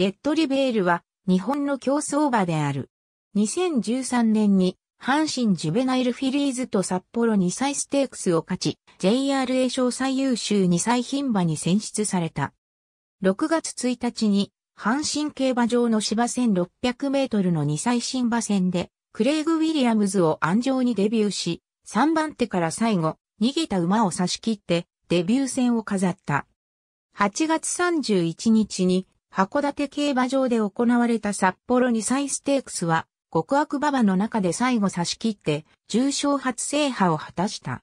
レッドリベールは日本の競争馬である。2013年に阪神ジュベナイルフィリーズと札幌2歳ステークスを勝ち、JRA 賞最優秀2歳牝馬に選出された。6月1日に阪神競馬場の芝1600メートルの2歳新馬戦で、クレイグ・ウィリアムズを安城にデビューし、3番手から最後、逃げた馬を差し切って、デビュー戦を飾った。8月31日に函館競馬場で行われた札幌2歳ステークスは、極悪馬場の中で最後差し切って、重賞初制覇を果たした。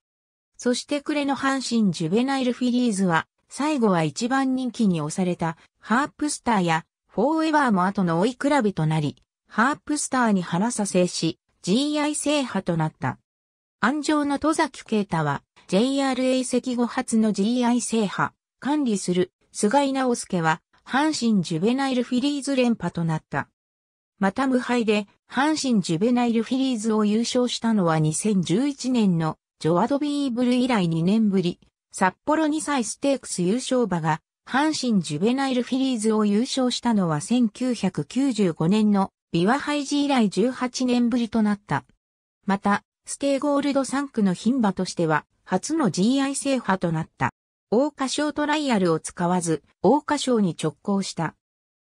そして暮れの阪神ジュベナイルフィリーズは、最後は一番人気に押された、ハープスターや、フォーエバーも後の追い比べとなり、ハープスターに腹させし、GI 制覇となった。安城の戸崎啓太は、JRA 席後初の GI 制覇、管理する、菅井直介は、阪神ジュベナイルフィリーズ連覇となった。また無敗で、阪神ジュベナイルフィリーズを優勝したのは2011年のジョアドビーブル以来2年ぶり、札幌2歳ステークス優勝馬が、阪神ジュベナイルフィリーズを優勝したのは1995年のビワハイジ以来18年ぶりとなった。また、ステーゴールド3区の牝馬としては、初の GI 制覇となった。桜花賞トライアルを使わず、桜花賞に直行した。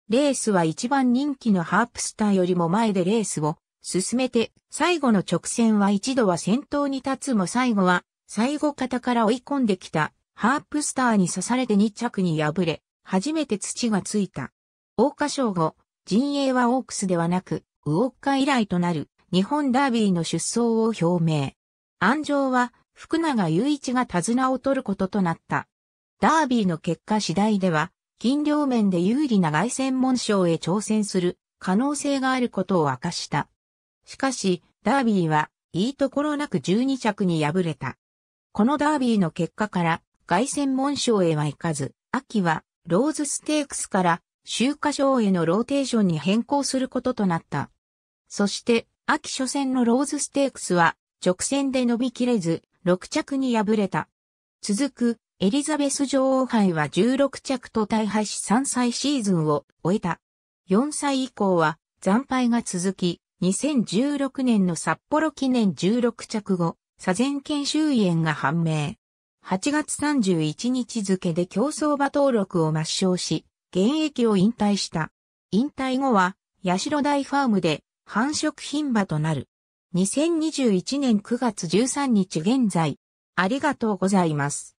レースは一番人気のハープスターよりも前でレースを進めて、最後の直線は一度は先頭に立つも最後は、最後方から追い込んできた、ハープスターに刺されて2着に敗れ、初めて土がついた。桜花賞後、陣営はオークスではなく、ウォッカ以来となる、日本ダービーの出走を表明。安城は、福永雄一が手綱を取ることとなった。ダービーの結果次第では、金両面で有利な外戦門賞へ挑戦する可能性があることを明かした。しかし、ダービーは、いいところなく12着に敗れた。このダービーの結果から、外戦門賞へは行かず、秋は、ローズステークスから、週刊賞へのローテーションに変更することとなった。そして、秋初戦のローズステークスは、直線で伸びきれず、6着に敗れた。続く、エリザベス女王杯は16着と大敗し3歳シーズンを終えた。4歳以降は惨敗が続き、2016年の札幌記念16着後、左前研修炎が判明。8月31日付で競争馬登録を抹消し、現役を引退した。引退後は、八代大ファームで繁殖品馬となる。2021年9月13日現在、ありがとうございます。